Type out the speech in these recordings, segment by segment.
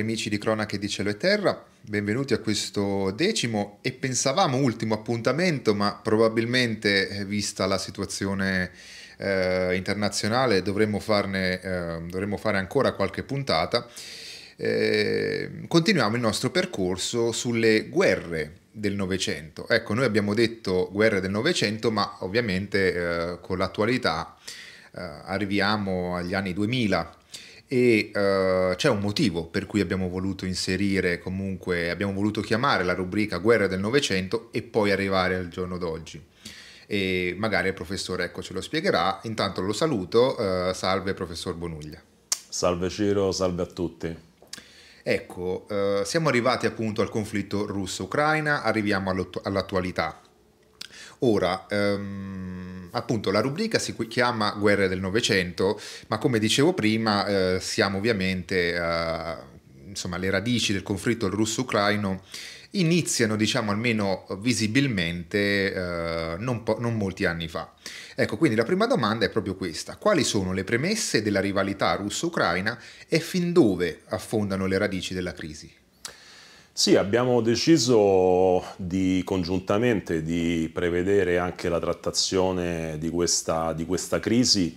amici di Cronache di Cielo e Terra, benvenuti a questo decimo e pensavamo ultimo appuntamento, ma probabilmente eh, vista la situazione eh, internazionale dovremmo, farne, eh, dovremmo fare ancora qualche puntata. Eh, continuiamo il nostro percorso sulle guerre del Novecento. Ecco, noi abbiamo detto guerre del Novecento, ma ovviamente eh, con l'attualità eh, arriviamo agli anni 2000 e uh, c'è un motivo per cui abbiamo voluto inserire comunque, abbiamo voluto chiamare la rubrica guerra del Novecento e poi arrivare al giorno d'oggi. E magari il professore ecco ce lo spiegherà, intanto lo saluto, uh, salve professor Bonuglia. Salve Ciro, salve a tutti. Ecco, uh, siamo arrivati appunto al conflitto russo-ucraina, arriviamo all'attualità. Ora, ehm, appunto, la rubrica si chiama Guerre del Novecento, ma come dicevo prima, eh, siamo ovviamente eh, insomma, le radici del conflitto russo-ucraino iniziano, diciamo almeno visibilmente, eh, non, po- non, molti anni fa. Ecco, quindi la prima domanda è proprio questa. Quali sono le premesse della rivalità russo-ucraina e fin dove affondano le radici della crisi? Sì, abbiamo deciso di, congiuntamente di prevedere anche la trattazione di questa, di questa crisi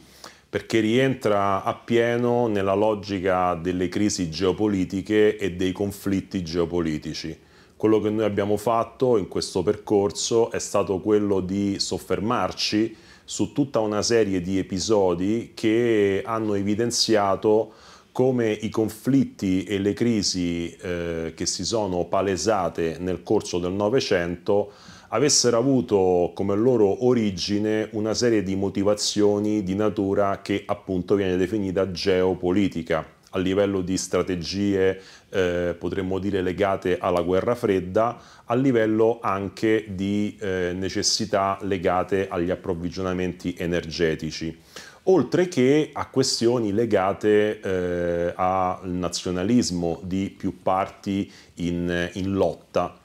perché rientra appieno nella logica delle crisi geopolitiche e dei conflitti geopolitici. Quello che noi abbiamo fatto in questo percorso è stato quello di soffermarci su tutta una serie di episodi che hanno evidenziato come i conflitti e le crisi eh, che si sono palesate nel corso del Novecento avessero avuto come loro origine una serie di motivazioni di natura che appunto viene definita geopolitica a livello di strategie eh, potremmo dire legate alla guerra fredda, a livello anche di eh, necessità legate agli approvvigionamenti energetici oltre che a questioni legate eh, al nazionalismo di più parti in, in lotta.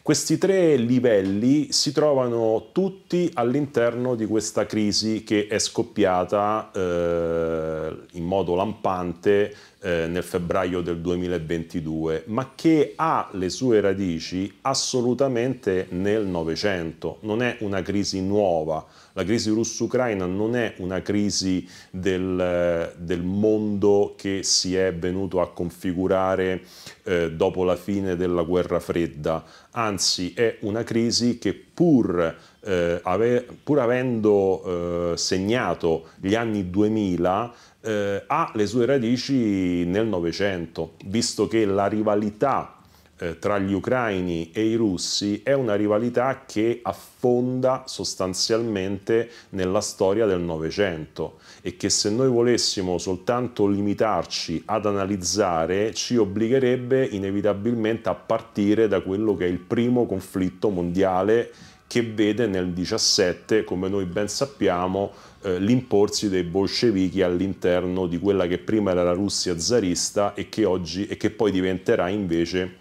Questi tre livelli si trovano tutti all'interno di questa crisi che è scoppiata eh, in modo lampante eh, nel febbraio del 2022, ma che ha le sue radici assolutamente nel Novecento, non è una crisi nuova. La crisi russo-ucraina non è una crisi del, eh, del, mondo che si è venuto a configurare eh, dopo la fine della guerra fredda, anzi è una crisi che pur, eh, ave, pur avendo eh, segnato gli anni 2000 eh, ha le sue radici nel Novecento, visto che la rivalità eh, tra gli ucraini e i russi è una rivalità che affonda sostanzialmente nella storia del Novecento e che se noi volessimo soltanto limitarci ad analizzare ci obbligherebbe inevitabilmente a partire da quello che è il primo conflitto mondiale che vede nel 17, come noi ben sappiamo, eh, l'imporsi dei bolscevichi all'interno di quella che prima era la Russia zarista e che, oggi, e che poi diventerà invece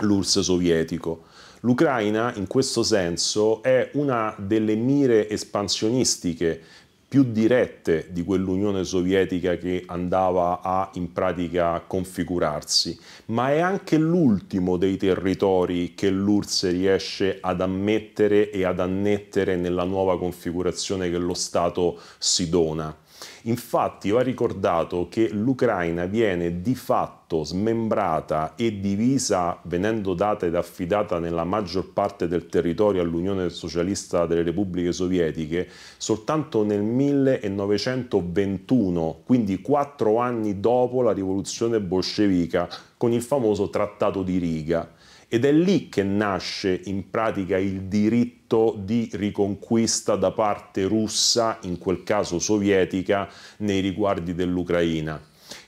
l'URSS sovietico. L'Ucraina in questo senso è una delle mire espansionistiche più dirette di quell'Unione Sovietica che andava a in pratica configurarsi, ma è anche l'ultimo dei territori che l'URSS riesce ad ammettere e ad annettere nella nuova configurazione che lo Stato si dona. Infatti va ricordato che l'Ucraina viene di fatto fatto smembrata e divisa, venendo data ed affidata nella maggior parte del territorio all'Unione Socialista delle Repubbliche Sovietiche, soltanto nel 1921, quindi quattro anni dopo la rivoluzione bolscevica, con il famoso Trattato di Riga. Ed è lì che nasce in pratica il diritto di riconquista da parte russa, in quel caso sovietica, nei riguardi dell'Ucraina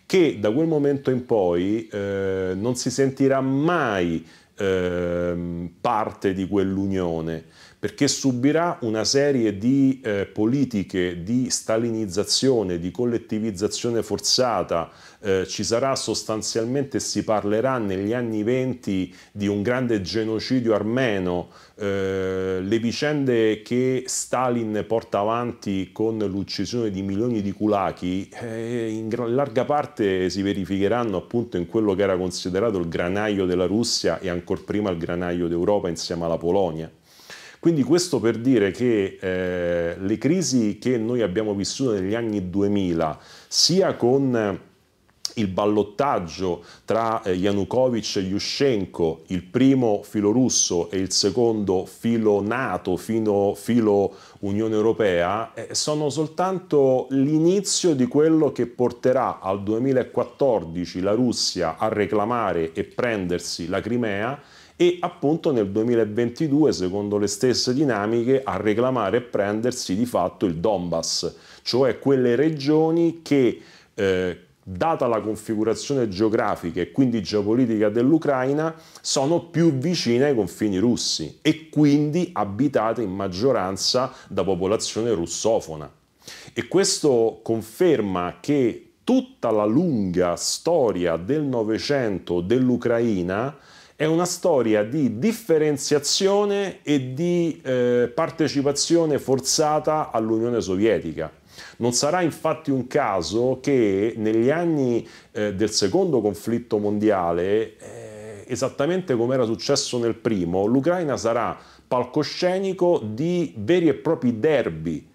che da quel momento in poi eh, non si sentirà mai eh, parte di quell'unione perché subirà una serie di eh, politiche di stalinizzazione, di collettivizzazione forzata, eh, ci sarà sostanzialmente, si parlerà negli anni venti di un grande genocidio armeno, eh, le vicende che Stalin porta avanti con l'uccisione di milioni di culachi eh, in larga parte si verificheranno appunto in quello che era considerato il granaio della Russia e ancor prima il granaio d'Europa insieme alla Polonia. Quindi questo per dire che eh, le crisi che noi abbiamo vissuto negli anni 2000, sia con il ballottaggio tra eh, Yanukovych e Yushchenko, il primo filo russo e il secondo filo NATO, fino, filo Unione Europea, eh, sono soltanto l'inizio di quello che porterà al 2014 la Russia a reclamare e prendersi la Crimea e appunto nel 2022, secondo le stesse dinamiche, a reclamare e prendersi di fatto il Donbass, cioè quelle regioni che... Eh, data la configurazione geografica e quindi geopolitica dell'Ucraina, sono più vicine ai confini russi e quindi abitate in maggioranza da popolazione russofona. E questo conferma che tutta la lunga storia del Novecento dell'Ucraina è una storia di differenziazione e di eh, partecipazione forzata all'Unione Sovietica. Non sarà infatti un caso che negli anni eh, del secondo conflitto mondiale, eh, esattamente come era successo nel primo, l'Ucraina sarà palcoscenico di veri e propri derby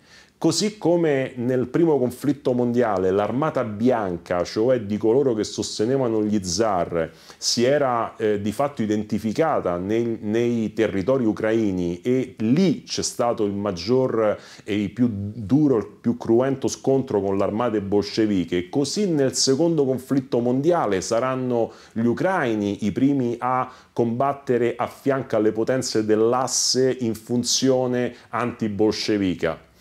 Così come nel primo conflitto mondiale l'armata bianca, cioè di coloro che sostenevano gli zar, si era eh, di fatto identificata nei, nei, territori ucraini e lì c'è stato il maggior eh, e il più duro, il più cruento scontro con l'armata bolsceviche, così nel secondo conflitto mondiale saranno gli ucraini i primi a combattere a fianco alle potenze dell'asse in funzione anti-bolscevica.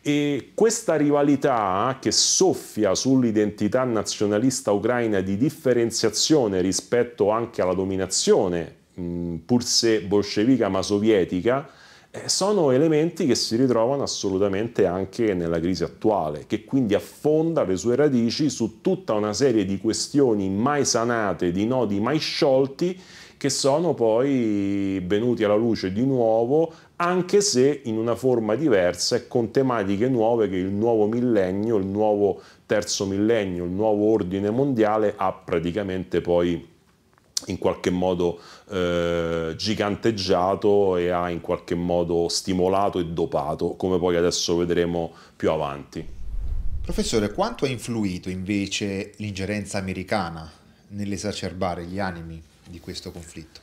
E questa rivalità eh, che soffia sull'identità nazionalista ucraina di differenziazione rispetto anche alla dominazione, mm, pur se bolscevica ma sovietica, eh, sono elementi che si ritrovano assolutamente anche nella crisi attuale, che quindi affonda le sue radici su tutta una serie di questioni mai sanate, di nodi mai sciolti che sono poi venuti alla luce di nuovo anche se in una forma diversa e con tematiche nuove che il nuovo millennio, il nuovo terzo millennio, il nuovo ordine mondiale ha praticamente poi in qualche modo eh, giganteggiato e ha in qualche modo stimolato e dopato, come poi adesso vedremo più avanti. Professore, quanto ha influito invece l'ingerenza americana nell'esacerbare gli animi? di questo conflitto?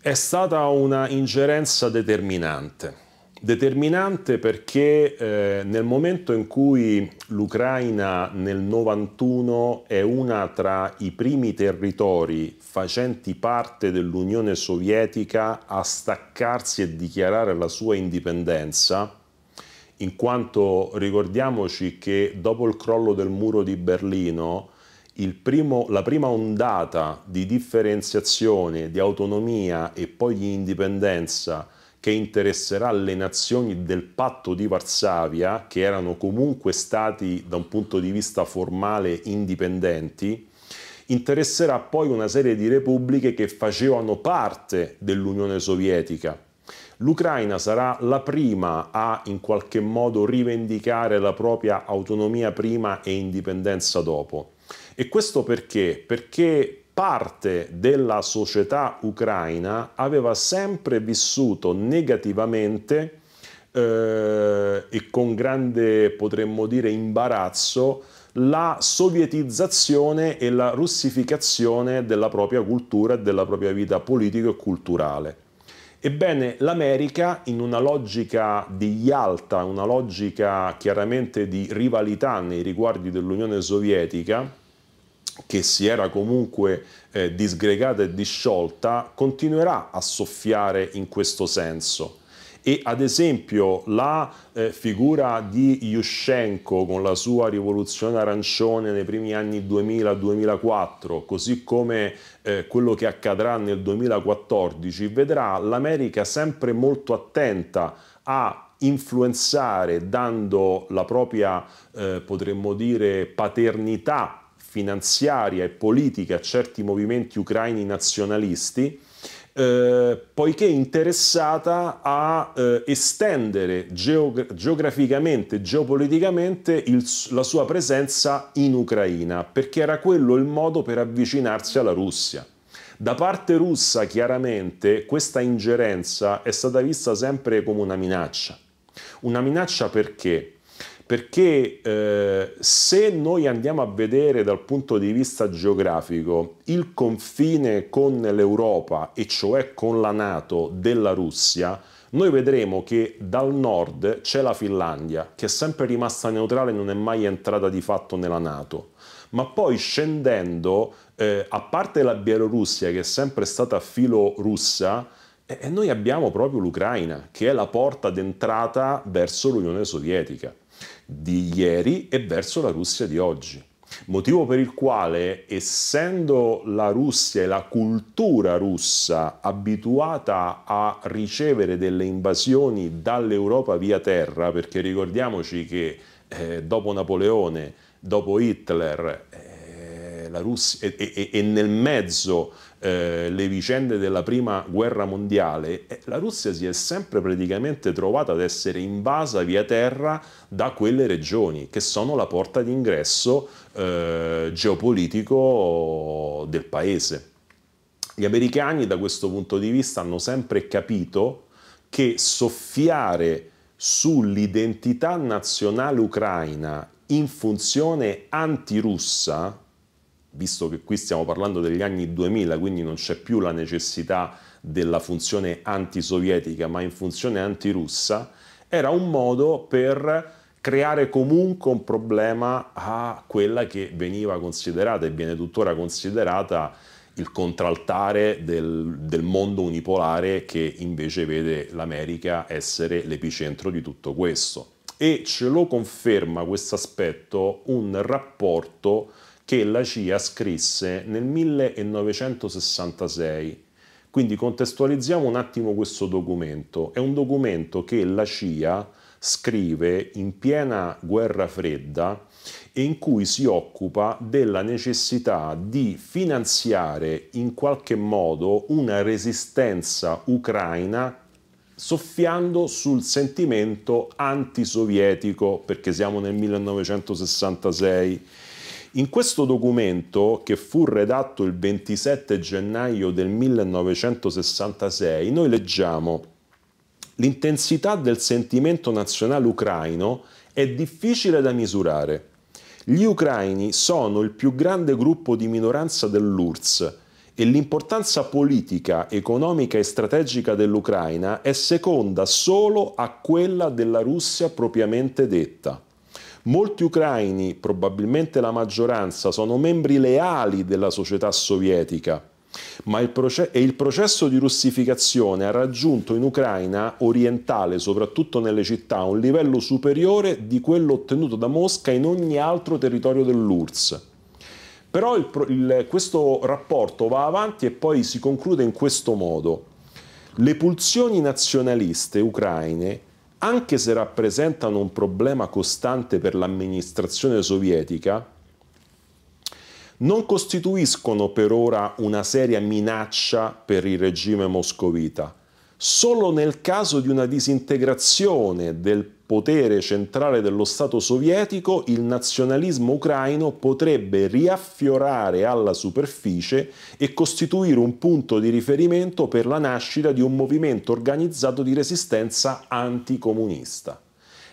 È stata una ingerenza determinante. Determinante perché eh, nel momento in cui l'Ucraina nel 91 è una tra i primi territori facenti parte dell'Unione Sovietica a staccarsi e dichiarare la sua indipendenza, in quanto ricordiamoci che dopo il crollo del muro di Berlino primo, la prima ondata di differenziazione, di autonomia e poi di indipendenza che interesserà le nazioni del patto di Varsavia, che erano comunque stati da un punto di vista formale indipendenti, interesserà poi una serie di repubbliche che facevano parte dell'Unione Sovietica. L'Ucraina sarà la prima a in qualche modo rivendicare la propria autonomia prima e indipendenza dopo. E questo perché? Perché parte della società ucraina aveva sempre vissuto negativamente eh, e con grande, potremmo dire, imbarazzo la sovietizzazione e la russificazione della propria cultura e della propria vita politica e culturale. Ebbene, l'America, in una logica di Yalta, una logica chiaramente di rivalità nei riguardi dell'Unione Sovietica, che si era comunque eh, disgregata e disciolta, continuerà a soffiare in questo senso. E ad esempio la eh, figura di Yushchenko con la sua rivoluzione arancione nei primi anni 2000-2004, così come eh, quello che accadrà nel 2014, vedrà l'America sempre molto attenta a influenzare, dando la propria, eh, potremmo dire, paternità finanziaria e politica a certi movimenti ucraini nazionalisti, eh, poiché interessata a eh, estendere geog geograficamente, geopoliticamente il, la sua presenza in Ucraina, perché era quello il modo per avvicinarsi alla Russia. Da parte russa, chiaramente, questa ingerenza è stata vista sempre come una minaccia. Una minaccia perché? perché eh, se noi andiamo a vedere dal punto di vista geografico il confine con l'Europa e cioè con la Nato della Russia, noi vedremo che dal nord c'è la Finlandia, che è sempre rimasta neutrale e non è mai entrata di fatto nella Nato. Ma poi scendendo, eh, a parte la Bielorussia che è sempre stata filo russa, eh, noi abbiamo proprio l'Ucraina, che è la porta d'entrata verso l'Unione Sovietica di ieri e verso la Russia di oggi. Motivo per il quale, essendo la Russia e la cultura russa abituata a ricevere delle invasioni dall'Europa via terra, perché ricordiamoci che eh, dopo Napoleone, dopo Hitler, eh, Russia, e, e, e nel mezzo eh, le vicende della prima guerra mondiale, eh, la Russia si è sempre praticamente trovata ad essere invasa via terra da quelle regioni che sono la porta d'ingresso eh, geopolitico del paese. Gli americani da questo punto di vista hanno sempre capito che soffiare sull'identità nazionale ucraina in funzione antirussa visto che qui stiamo parlando degli anni 2000, quindi non c'è più la necessità della funzione antisovietica, ma in funzione antirussa, era un modo per creare comunque un problema a quella che veniva considerata e viene tuttora considerata il contraltare del, del mondo unipolare che invece vede l'America essere l'epicentro di tutto questo. E ce lo conferma questo aspetto un rapporto che la CIA scrisse nel 1966. Quindi contestualizziamo un attimo questo documento. È un documento che la CIA scrive in piena guerra fredda e in cui si occupa della necessità di finanziare in qualche modo una resistenza ucraina soffiando sul sentimento antisovietico, perché siamo nel 1966 in questo documento, che fu redatto il 27 gennaio del 1966, noi leggiamo L'intensità del sentimento nazionale ucraino è difficile da misurare. Gli ucraini sono il più grande gruppo di minoranza dell'URSS e l'importanza politica, economica e strategica dell'Ucraina è seconda solo a quella della Russia propriamente detta. Molti ucraini, probabilmente la maggioranza, sono membri leali della società sovietica, ma il, proce il, processo di russificazione ha raggiunto in Ucraina orientale, soprattutto nelle città, un livello superiore di quello ottenuto da Mosca in ogni altro territorio dell'URSS. Però il il, questo rapporto va avanti e poi si conclude in questo modo. Le pulsioni nazionaliste ucraine anche se rappresentano un problema costante per l'amministrazione sovietica, non costituiscono per ora una seria minaccia per il regime moscovita. Solo nel caso di una disintegrazione del potere centrale dello Stato sovietico, il nazionalismo ucraino potrebbe riaffiorare alla superficie e costituire un punto di riferimento per la nascita di un movimento organizzato di resistenza anticomunista.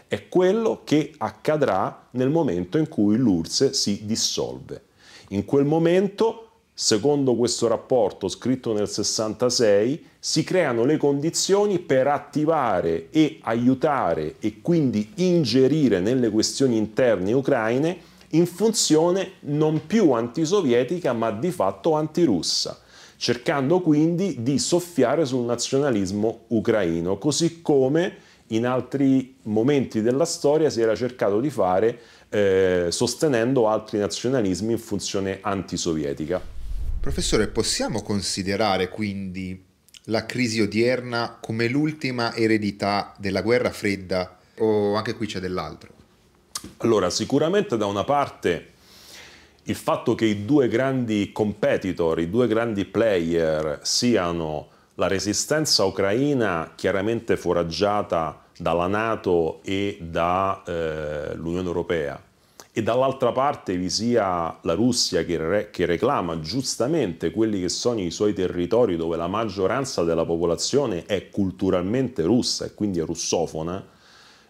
È quello che accadrà nel momento in cui l'URSS si dissolve. In quel momento Secondo questo rapporto scritto nel 66 si creano le condizioni per attivare e aiutare e quindi ingerire nelle questioni interne ucraine in funzione non più antisovietica ma di fatto antirussa, cercando quindi di soffiare sul nazionalismo ucraino, così come in altri momenti della storia si era cercato di fare eh, sostenendo altri nazionalismi in funzione antisovietica. Professore, possiamo considerare quindi la crisi odierna come l'ultima eredità della guerra fredda o anche qui c'è dell'altro? Allora, sicuramente da una parte il fatto che i due grandi competitor, i due grandi player siano la resistenza ucraina chiaramente foraggiata dalla Nato e dall'Unione eh, Europea e dall'altra parte vi sia la Russia che, re, che, reclama giustamente quelli che sono i suoi territori dove la maggioranza della popolazione è culturalmente russa e quindi è russofona,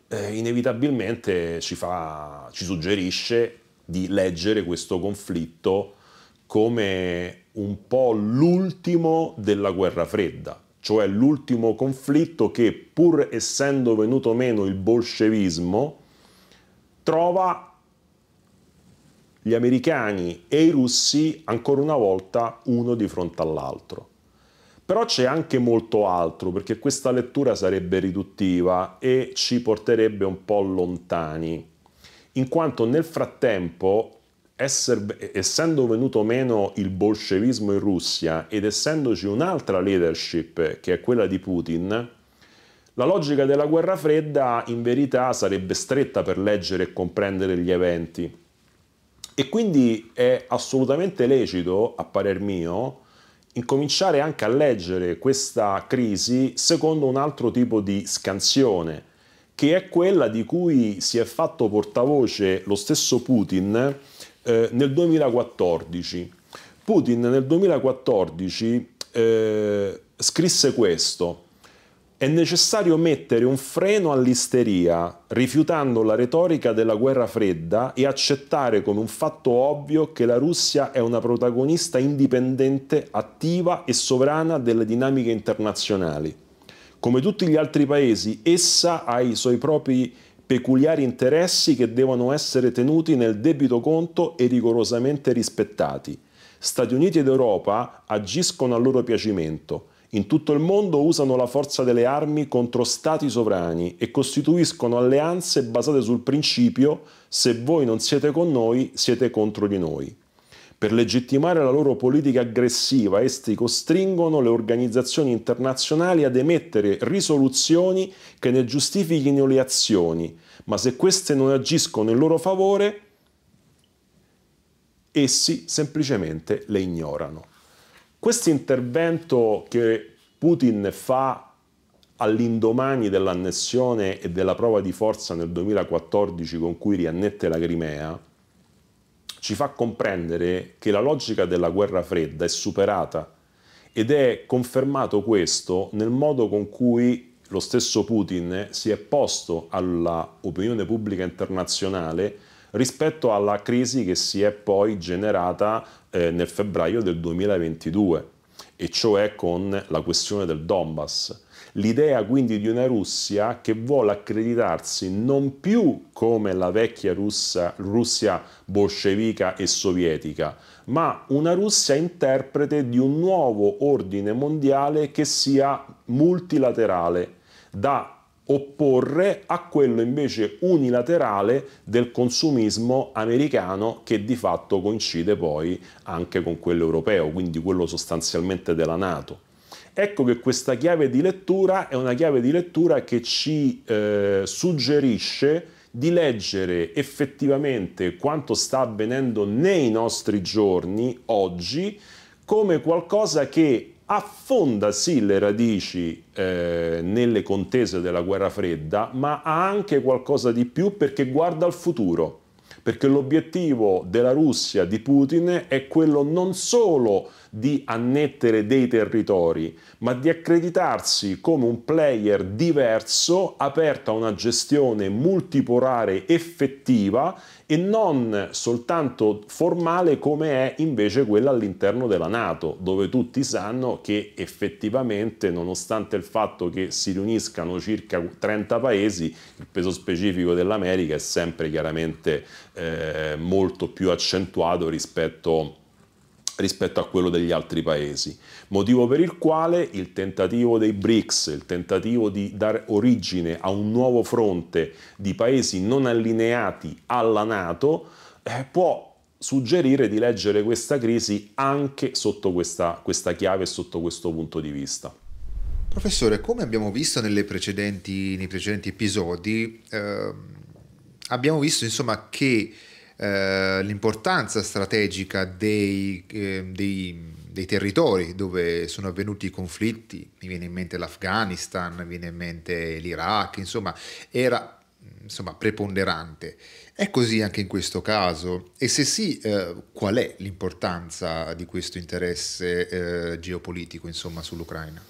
eh, inevitabilmente ci, fa, ci suggerisce di leggere questo conflitto come un po' l'ultimo della guerra fredda, cioè l'ultimo conflitto che pur essendo venuto meno il bolscevismo, trova gli americani e i russi ancora una volta uno di fronte all'altro. Però c'è anche molto altro, perché questa lettura sarebbe riduttiva e ci porterebbe un po' lontani, in quanto nel frattempo, esser, essendo venuto meno il bolscevismo in Russia ed essendoci un'altra leadership che è quella di Putin, la logica della guerra fredda in verità sarebbe stretta per leggere e comprendere gli eventi e quindi è assolutamente lecito, a parer mio, incominciare anche a leggere questa crisi secondo un altro tipo di scansione, che è quella di cui si è fatto portavoce lo stesso Putin eh, nel 2014. Putin nel 2014 eh, scrisse questo. È necessario mettere un freno all'isteria, rifiutando la retorica della guerra fredda e accettare come un fatto ovvio che la Russia è una protagonista indipendente, attiva e sovrana delle dinamiche internazionali. Come tutti gli altri paesi, essa ha i suoi propri peculiari interessi che devono essere tenuti nel debito conto e rigorosamente rispettati. Stati Uniti ed Europa agiscono a loro piacimento in tutto il mondo usano la forza delle armi contro stati sovrani e costituiscono alleanze basate sul principio se voi non siete con noi, siete contro di noi. Per legittimare la loro politica aggressiva, essi costringono le organizzazioni internazionali ad emettere risoluzioni che ne giustifichino le azioni, ma se queste non agiscono in loro favore, essi semplicemente le ignorano. Questo intervento che Putin fa all'indomani dell'annessione e della prova di forza nel 2014 con cui riannette la Crimea, ci fa comprendere che la logica della guerra fredda è superata ed è confermato questo nel modo con cui lo stesso Putin si è posto all'opinione pubblica internazionale rispetto alla crisi che si è poi generata eh, nel febbraio del 2022, e cioè con la questione del Donbass. L'idea quindi di una Russia che vuole accreditarsi non più come la vecchia Russia, Russia bolscevica e sovietica, ma una Russia interprete di un nuovo ordine mondiale che sia multilaterale, da opporre a quello invece unilaterale del consumismo americano che di fatto coincide poi anche con quello europeo, quindi quello sostanzialmente della Nato. Ecco che questa chiave di lettura è una chiave di lettura che ci eh, suggerisce di leggere effettivamente quanto sta avvenendo nei nostri giorni oggi come qualcosa che affonda sì le radici eh, nelle contese della guerra fredda, ma ha anche qualcosa di più perché guarda al futuro, perché l'obiettivo della Russia, di Putin, è quello non solo di annettere dei territori, ma di accreditarsi come un player diverso, aperto a una gestione multipolare effettiva e non soltanto formale come è invece quella all'interno della Nato, dove tutti sanno che effettivamente nonostante il fatto che si riuniscano circa 30 paesi, il peso specifico dell'America è sempre chiaramente eh, molto più accentuato rispetto a rispetto a quello degli altri paesi, motivo per il quale il tentativo dei BRICS, il tentativo di dare origine a un nuovo fronte di paesi non allineati alla Nato, eh, può suggerire di leggere questa crisi anche sotto questa, questa chiave e sotto questo punto di vista. Professore, come abbiamo visto precedenti, nei precedenti episodi, eh, abbiamo visto insomma, che eh, l'importanza strategica dei, eh, dei, dei, territori dove sono avvenuti i conflitti, mi viene in mente l'Afghanistan, mi viene in mente l'Iraq, insomma, era insomma, preponderante. È così anche in questo caso? E se sì, eh, qual è l'importanza di questo interesse eh, geopolitico insomma, sull'Ucraina?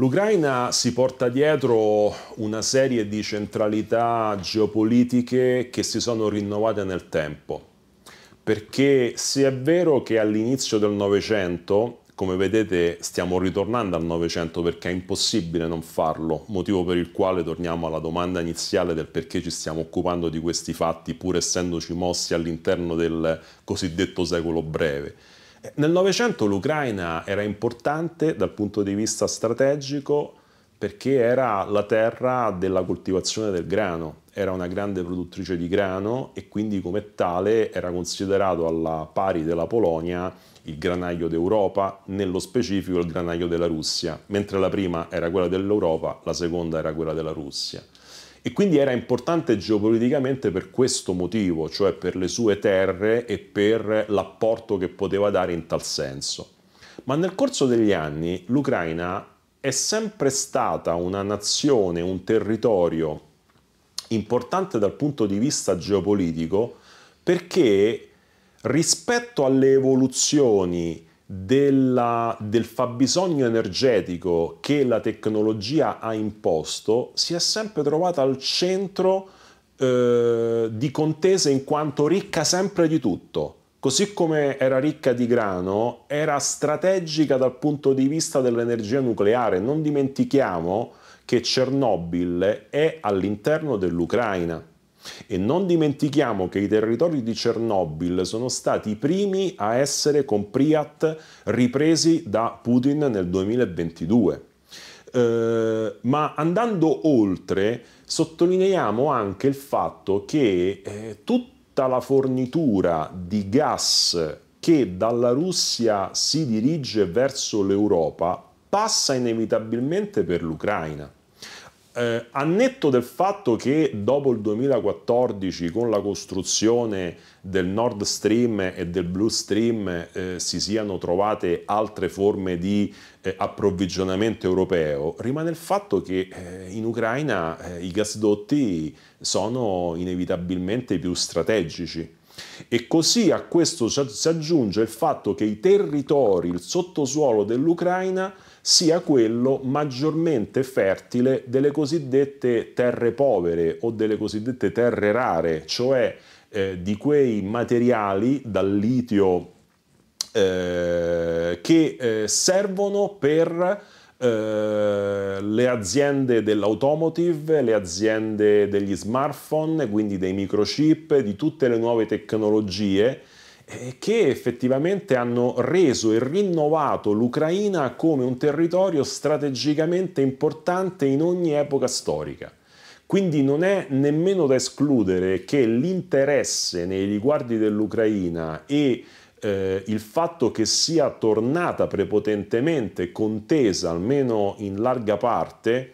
L'Ucraina si porta dietro una serie di centralità geopolitiche che si sono rinnovate nel tempo, perché se è vero che all'inizio del Novecento, come vedete stiamo ritornando al Novecento perché è impossibile non farlo, motivo per il quale torniamo alla domanda iniziale del perché ci stiamo occupando di questi fatti, pur essendoci mossi all'interno del cosiddetto secolo breve nel Novecento l'Ucraina era importante dal punto di vista strategico perché era la terra della coltivazione del grano, era una grande produttrice di grano e quindi come tale era considerato alla pari della Polonia il granaio d'Europa, nello specifico il granaio della Russia, mentre la prima era quella dell'Europa, la seconda era quella della Russia e quindi era importante geopoliticamente per questo motivo, cioè per le sue terre e per l'apporto che poteva dare in tal senso. Ma nel corso degli anni l'Ucraina è sempre stata una nazione, un territorio importante dal punto di vista geopolitico perché rispetto alle evoluzioni della, del fabbisogno energetico che la tecnologia ha imposto si è sempre trovata al centro eh, di contese in quanto ricca sempre di tutto. Così come era ricca di grano, era strategica dal punto di vista dell'energia nucleare. Non dimentichiamo che Chernobyl è all'interno dell'Ucraina e non dimentichiamo che i territori di Chernobyl sono stati i primi a essere con Priat ripresi da Putin nel 2022. Eh, ma andando oltre, sottolineiamo anche il fatto che eh, tutta la fornitura di gas che dalla Russia si dirige verso l'Europa passa inevitabilmente per l'Ucraina eh, a netto del fatto che dopo il 2014 con la costruzione del Nord Stream e del Blue Stream eh, si siano trovate altre forme di eh, approvvigionamento europeo, rimane il fatto che eh, in Ucraina eh, i gasdotti sono inevitabilmente più strategici. E così a questo si aggiunge il fatto che i territori, il sottosuolo dell'Ucraina sia quello maggiormente fertile delle cosiddette terre povere o delle cosiddette terre rare, cioè eh, di quei materiali dal litio eh, che eh, servono per Uh, le aziende dell'automotive, le aziende degli smartphone, quindi dei microchip, di tutte le nuove tecnologie eh, che effettivamente hanno reso e rinnovato l'Ucraina come un territorio strategicamente importante in ogni epoca storica. Quindi non è nemmeno da escludere che l'interesse nei riguardi dell'Ucraina e eh, il fatto che sia tornata prepotentemente contesa, almeno in larga parte,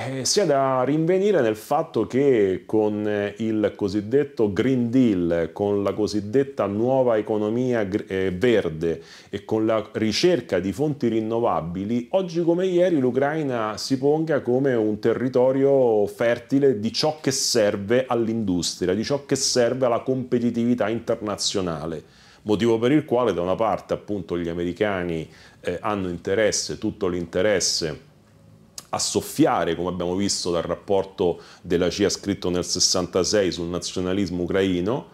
eh, sia da rinvenire nel fatto che con eh, il cosiddetto Green Deal, con la cosiddetta nuova economia eh, verde e con la ricerca di fonti rinnovabili, oggi come ieri l'Ucraina si ponga come un territorio fertile di ciò che serve all'industria, di ciò che serve alla competitività internazionale motivo per il quale da una parte appunto gli americani eh, hanno interesse, tutto l'interesse a soffiare, come abbiamo visto dal rapporto della CIA scritto nel 66 sul nazionalismo ucraino,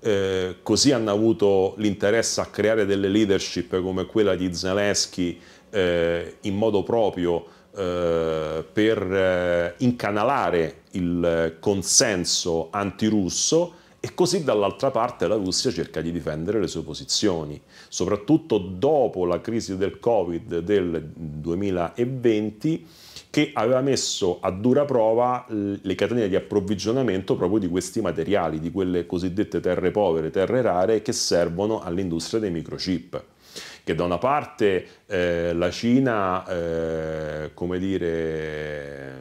eh, così hanno avuto l'interesse a creare delle leadership come quella di Zelensky eh, in modo proprio eh, per eh, incanalare il consenso antirusso e così dall'altra parte la Russia cerca di difendere le sue posizioni, soprattutto dopo la crisi del Covid del 2020 che aveva messo a dura prova le catene di approvvigionamento proprio di questi materiali, di quelle cosiddette terre povere, terre rare che servono all'industria dei microchip che da una parte eh, la Cina, eh, come dire,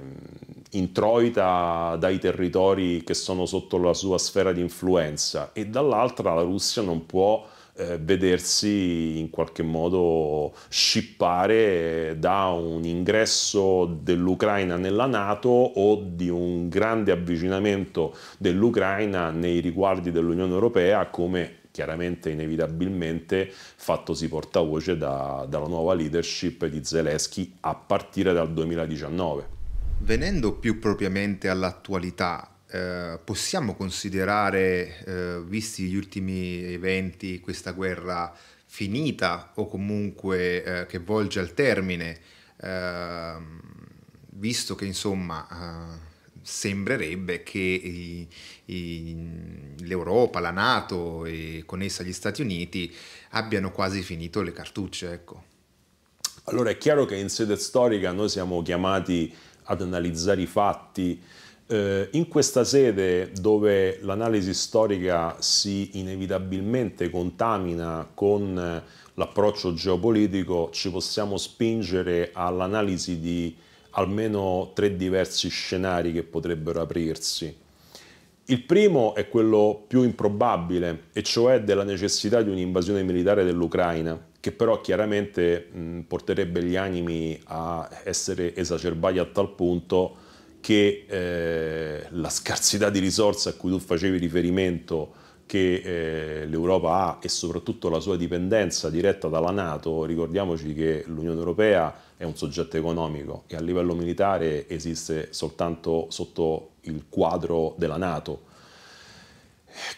introita dai territori che sono sotto la sua sfera di influenza e dall'altra la Russia non può eh, vedersi in qualche modo scippare da un ingresso dell'Ucraina nella Nato o di un grande avvicinamento dell'Ucraina nei riguardi dell'Unione Europea come chiaramente inevitabilmente fattosi portavoce da, dalla nuova leadership di Zelensky a partire dal 2019. Venendo più propriamente all'attualità, eh, possiamo considerare, eh, visti gli ultimi eventi, questa guerra finita o comunque eh, che volge al termine, ehm, visto che insomma eh, sembrerebbe che i, i, l'Europa, la Nato e con essa gli Stati Uniti abbiano quasi finito le cartucce. Ecco. Allora è chiaro che in sede storica noi siamo chiamati ad analizzare i fatti, eh, in questa sede dove l'analisi storica si inevitabilmente contamina con eh, l'approccio geopolitico, ci possiamo spingere all'analisi di almeno tre diversi scenari che potrebbero aprirsi. Il primo è quello più improbabile, e cioè della necessità di un'invasione militare dell'Ucraina, che però chiaramente mh, porterebbe gli animi a essere esacerbati a tal punto che eh, la scarsità di risorse a cui tu facevi riferimento che eh, l'Europa ha e soprattutto la sua dipendenza diretta dalla Nato, ricordiamoci che l'Unione Europea è un soggetto economico e a livello militare esiste soltanto sotto il quadro della Nato.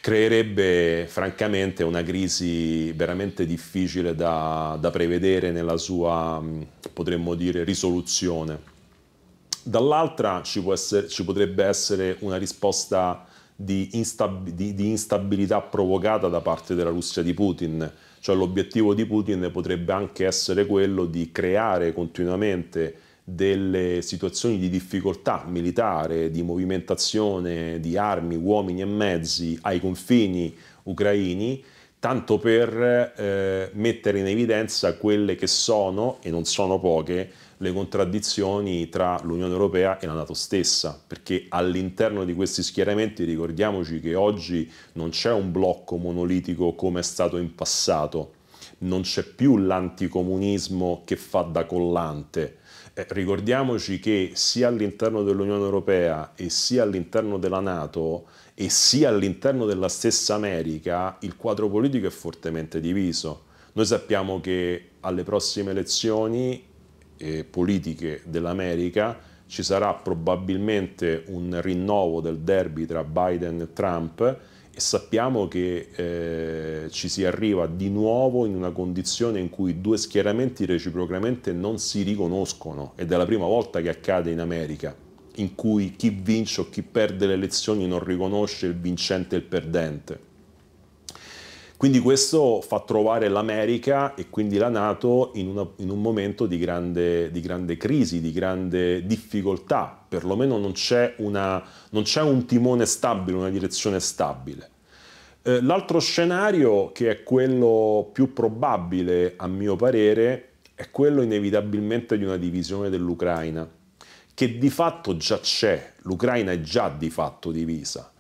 Creerebbe francamente una crisi veramente difficile da, da prevedere nella sua, potremmo dire, risoluzione. Dall'altra ci, essere, ci, potrebbe essere una risposta di, instab di, di, instabilità provocata da parte della Russia di Putin, cioè l'obiettivo di Putin potrebbe anche essere quello di creare continuamente delle situazioni di difficoltà militare, di movimentazione di armi, uomini e mezzi ai confini ucraini tanto per eh, mettere in evidenza quelle che sono, e non sono poche, le contraddizioni tra l'Unione Europea e la Nato stessa, perché all'interno di questi schieramenti ricordiamoci che oggi non c'è un blocco monolitico come è stato in passato, non c'è più l'anticomunismo che fa da collante. Eh, ricordiamoci che sia all'interno dell'Unione Europea e sia all'interno della Nato e sia all'interno della stessa America il quadro politico è fortemente diviso. Noi sappiamo che alle prossime elezioni eh, politiche dell'America ci sarà probabilmente un rinnovo del derby tra Biden e Trump e sappiamo che eh, ci si arriva di nuovo in una condizione in cui due schieramenti reciprocamente non si riconoscono ed è la prima volta che accade in America in cui chi vince o chi perde le elezioni non riconosce il vincente e il perdente. Quindi questo fa trovare l'America e quindi la Nato in, una, in un momento di grande, di grande, crisi, di grande difficoltà, perlomeno non c'è, una, non c'è un timone stabile, una direzione stabile. Eh, l'altro scenario, che è quello più probabile a mio parere, è quello inevitabilmente di una divisione dell'Ucraina che di fatto già c'è, l'Ucraina è già di fatto divisa,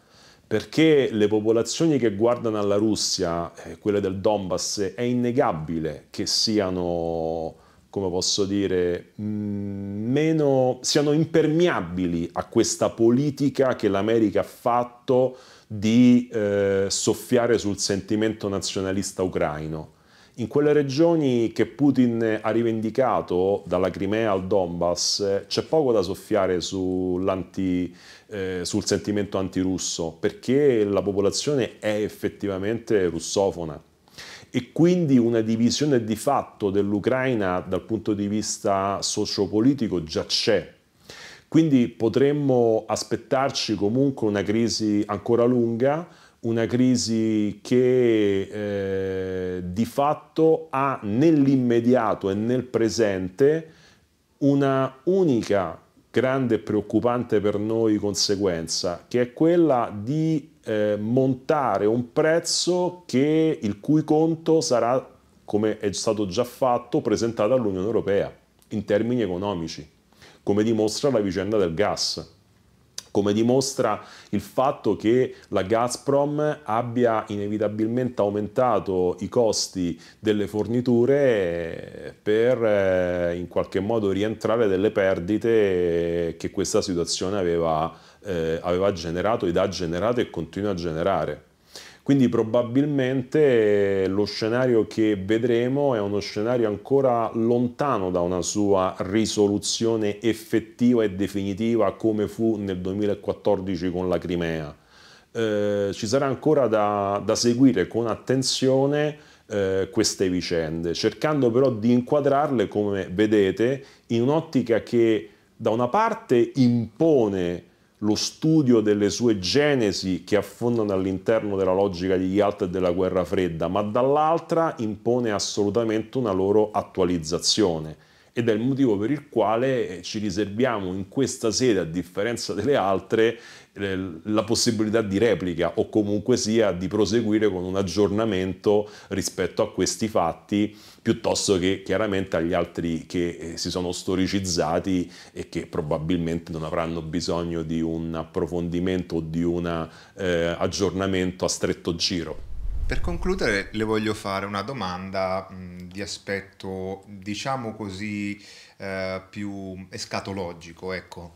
perché le popolazioni che guardano alla Russia, eh, quelle del Donbass, è innegabile che siano, come posso dire, mm, meno, siano impermeabili a questa politica che l'America ha fatto di eh, soffiare sul sentimento nazionalista ucraino in quelle regioni che Putin ha rivendicato, dalla Crimea al Donbass, c'è poco da soffiare eh, sul sentimento antirusso, perché la popolazione è effettivamente russofona e quindi una divisione di fatto dell'Ucraina dal punto di vista sociopolitico già c'è. Quindi potremmo aspettarci comunque una crisi ancora lunga, una crisi che eh, di fatto ha nell'immediato e nel presente una unica grande e preoccupante per noi conseguenza, che è quella di eh, montare un prezzo che, il cui conto sarà, come è stato già fatto, presentato all'Unione Europea in termini economici, come dimostra la vicenda del gas come dimostra il fatto che la Gazprom abbia inevitabilmente aumentato i costi delle forniture per eh, in qualche modo rientrare delle perdite che questa situazione aveva, eh, aveva generato ed ha generato e continua a generare. Quindi probabilmente lo scenario che vedremo è uno scenario ancora lontano da una sua risoluzione effettiva e definitiva come fu nel 2014 con la Crimea. Eh, ci sarà ancora da, da seguire con attenzione eh, queste vicende, cercando però di inquadrarle, come vedete, in un'ottica che da una parte impone lo studio delle sue genesi che affondano all'interno della logica di Alt e della guerra fredda, ma dall'altra impone assolutamente una loro attualizzazione ed è il motivo per il quale eh, ci riserviamo in questa sede, a differenza delle altre, eh, la possibilità di replica o comunque sia di proseguire con un aggiornamento rispetto a questi fatti piuttosto che chiaramente agli altri che eh, si sono storicizzati e che probabilmente non avranno bisogno di un approfondimento o di un eh, aggiornamento a stretto giro. Per concludere le voglio fare una domanda mh, di aspetto, diciamo così, eh, più escatologico, ecco.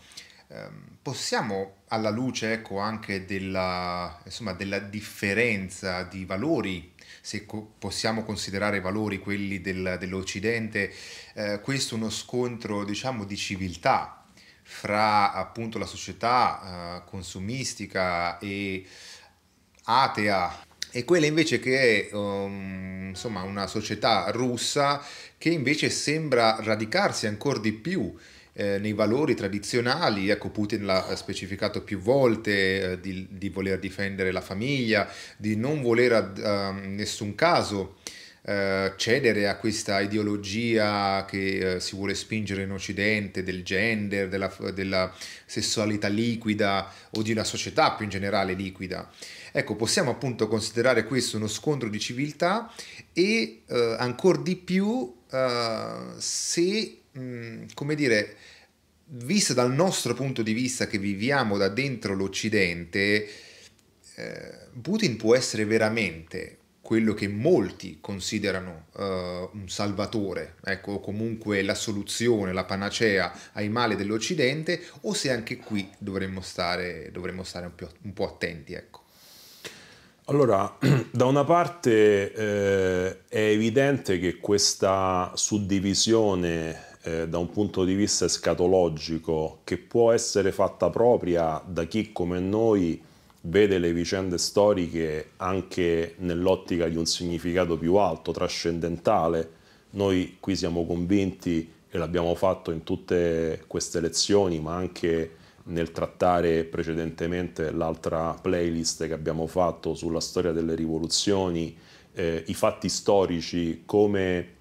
eh, Possiamo, alla luce ecco, anche della, insomma, della differenza di valori, se co- possiamo considerare valori quelli del, dell'Occidente, eh, questo uno scontro diciamo, di civiltà fra appunto la società eh, consumistica e atea e quella invece che è um, insomma, una società russa che invece sembra radicarsi ancora di più eh, nei valori tradizionali, ecco Putin l'ha specificato più volte eh, di, di, voler difendere la famiglia, di non voler ad, uh, ehm, in nessun caso uh, cedere a questa ideologia che uh, si vuole spingere in Occidente del gender, della, della sessualità liquida o di una società più in generale liquida. Ecco, possiamo appunto considerare questo uno scontro di civiltà e eh, ancora di più eh, se, mh, come dire, vista dal nostro punto di vista che viviamo da dentro l'Occidente, eh, Putin può essere veramente quello che molti considerano uh, un salvatore, ecco, o comunque la soluzione, la panacea ai mali dell'Occidente, o se anche qui dovremmo stare, dovremmo stare un, po', un po' attenti. Ecco. Allora, da una parte eh, è evidente che questa suddivisione eh, da un punto di vista escatologico, che può essere fatta propria da chi come noi vede le vicende storiche anche nell'ottica di un significato più alto, trascendentale, noi qui siamo convinti, e l'abbiamo fatto in tutte queste lezioni, ma anche nel trattare precedentemente l'altra playlist che abbiamo fatto sulla storia delle rivoluzioni, eh, i fatti storici come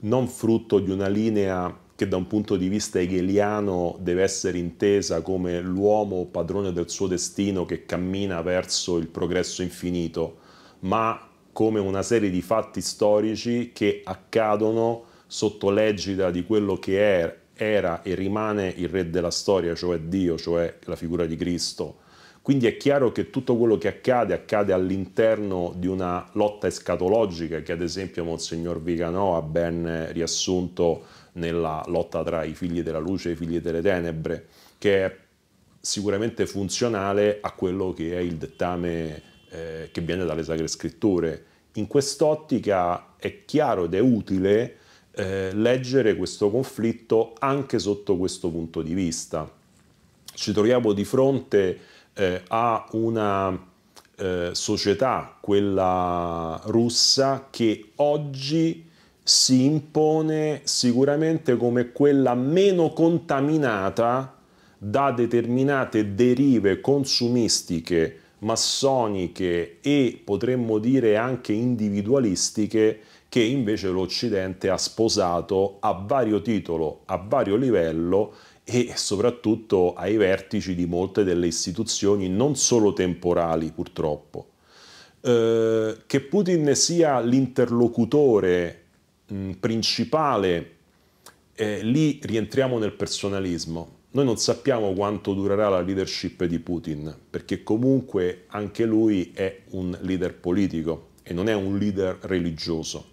non frutto di una linea che da un punto di vista hegeliano deve essere intesa come l'uomo padrone del suo destino che cammina verso il progresso infinito, ma come una serie di fatti storici che accadono sotto l'egida di quello che è era e rimane il re della storia, cioè Dio, cioè la figura di Cristo. Quindi è chiaro che tutto quello che accade accade all'interno di una lotta escatologica che ad esempio Monsignor Viganò ha ben riassunto nella lotta tra i figli della luce e i figli delle tenebre, che è sicuramente funzionale a quello che è il dettame eh, che viene dalle Sacre Scritture. In quest'ottica è chiaro ed è utile eh, leggere questo conflitto anche sotto questo punto di vista. Ci troviamo di fronte eh, a una eh, società, quella russa, che oggi si impone sicuramente come quella meno contaminata da determinate derive consumistiche, massoniche e potremmo dire anche individualistiche che invece l'Occidente ha sposato a vario titolo, a vario livello e soprattutto ai vertici di molte delle istituzioni, non solo temporali purtroppo. Eh, che Putin sia l'interlocutore mh, mm, principale, eh, lì rientriamo nel personalismo. Noi non sappiamo quanto durerà la leadership di Putin, perché comunque anche lui è un leader politico e non è un leader religioso.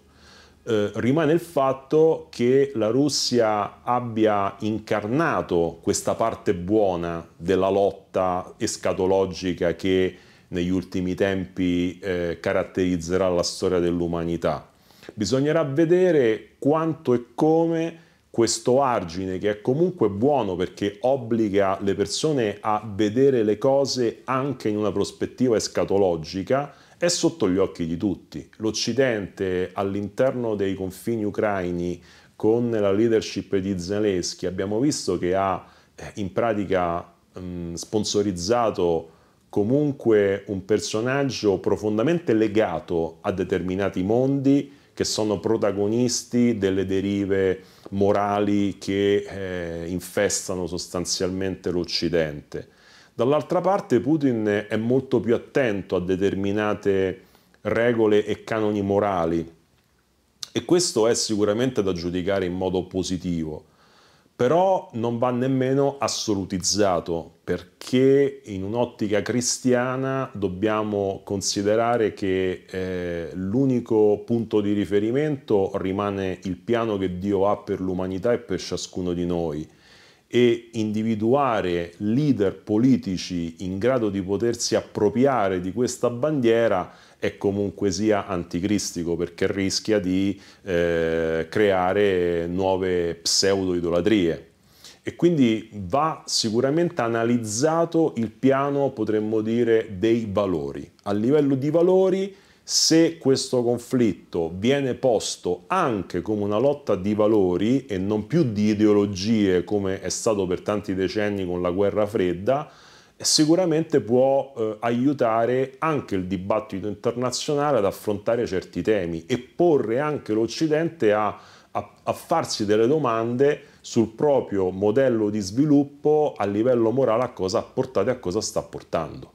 Eh, rimane il fatto che la Russia abbia incarnato questa parte buona della lotta escatologica che negli ultimi tempi eh, caratterizzerà la storia dell'umanità. Bisognerà vedere quanto e come questo argine, che è comunque buono perché obbliga le persone a vedere le cose anche in una prospettiva escatologica, è sotto gli occhi di tutti. L'Occidente all'interno dei confini ucraini con la leadership di Zelensky abbiamo visto che ha eh, in pratica mm, sponsorizzato comunque un personaggio profondamente legato a determinati mondi che sono protagonisti delle derive morali che eh, infestano sostanzialmente l'Occidente. Dall'altra parte Putin è molto più attento a determinate regole e canoni morali e questo è sicuramente da giudicare in modo positivo, però non va nemmeno assolutizzato perché in un'ottica cristiana dobbiamo considerare che eh, l'unico punto di riferimento rimane il piano che Dio ha per l'umanità e per ciascuno di noi e individuare leader politici in grado di potersi appropriare di questa bandiera è comunque sia anticristico perché rischia di eh, creare nuove pseudo-idolatrie. E quindi va sicuramente analizzato il piano, potremmo dire, dei valori. A livello di valori se questo conflitto viene posto anche come una lotta di valori e non più di ideologie come è stato per tanti decenni con la guerra fredda, eh, sicuramente può eh, aiutare anche il dibattito internazionale ad affrontare certi temi e porre anche l'Occidente a, a, a farsi delle domande sul proprio modello di sviluppo a livello morale a cosa ha portato e a cosa sta portando.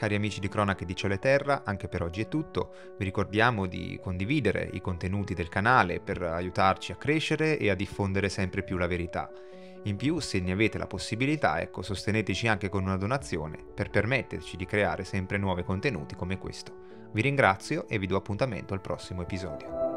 Cari amici di Cronache di Cielo e Terra, anche per oggi è tutto. Vi ricordiamo di condividere i contenuti del canale per aiutarci a crescere e a diffondere sempre più la verità. In più, se ne avete la possibilità, ecco, sosteneteci anche con una donazione per permetterci di creare sempre nuovi contenuti come questo. Vi ringrazio e vi do appuntamento al prossimo episodio.